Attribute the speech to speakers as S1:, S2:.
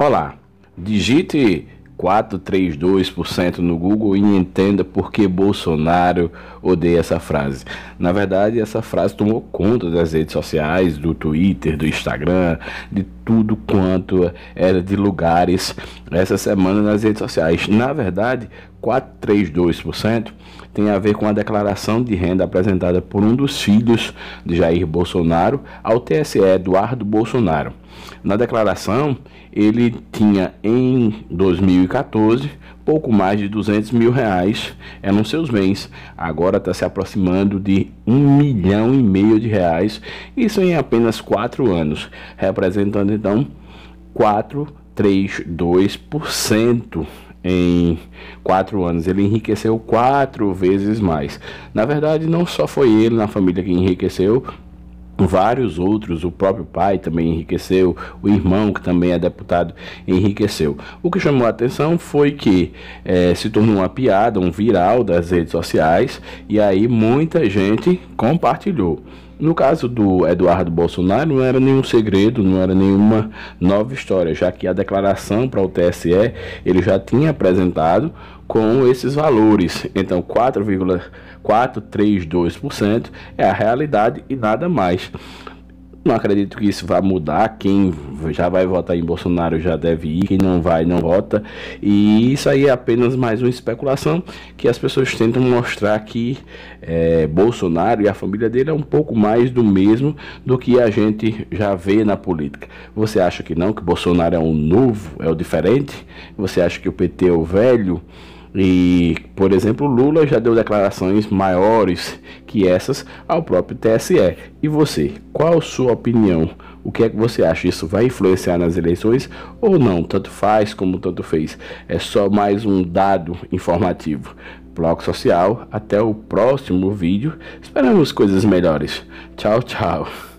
S1: Olá, digite 432% no Google e entenda por que Bolsonaro odeia essa frase. Na verdade, essa frase tomou conta das redes sociais, do Twitter, do Instagram, de tudo quanto era de lugares essa semana nas redes sociais. Na verdade, 432% tem a ver com a declaração de renda apresentada por um dos filhos de Jair Bolsonaro ao TSE, Eduardo Bolsonaro. Na declaração, ele tinha em 2014 2014, pouco mais de 200 mil reais eram é seus bens. Agora está se aproximando de um milhão e meio de reais, isso em apenas quatro anos, representando então 4,32% em quatro anos. Ele enriqueceu quatro vezes mais. Na verdade, não só foi ele na família que enriqueceu, vários outros, o próprio pai também enriqueceu, o irmão que também é deputado enriqueceu. O que chamou a atenção foi que é, se tornou uma piada, um viral das redes sociais e aí muita gente compartilhou. No caso do Eduardo Bolsonaro, não era nenhum segredo, não era nenhuma nova história, já que a declaração para o TSE ele já tinha apresentado com esses valores. Então, 4,432% é a realidade e nada mais. Não acredito que isso vá mudar. Quem já vai votar em Bolsonaro já deve ir, quem não vai não vota. E isso aí é apenas mais uma especulação que as pessoas tentam mostrar que é, Bolsonaro e a família dele é um pouco mais do mesmo do que a gente já vê na política. Você acha que não, que Bolsonaro é um novo, é o diferente? Você acha que o PT é o velho? E, por exemplo, Lula já deu declarações maiores que essas ao próprio TSE. E você, qual sua opinião? O que é que você acha? Isso vai influenciar nas eleições ou não? Tanto faz como tanto fez. É só mais um dado informativo. Bloco Social, até o próximo vídeo. Esperamos coisas melhores. Tchau, tchau.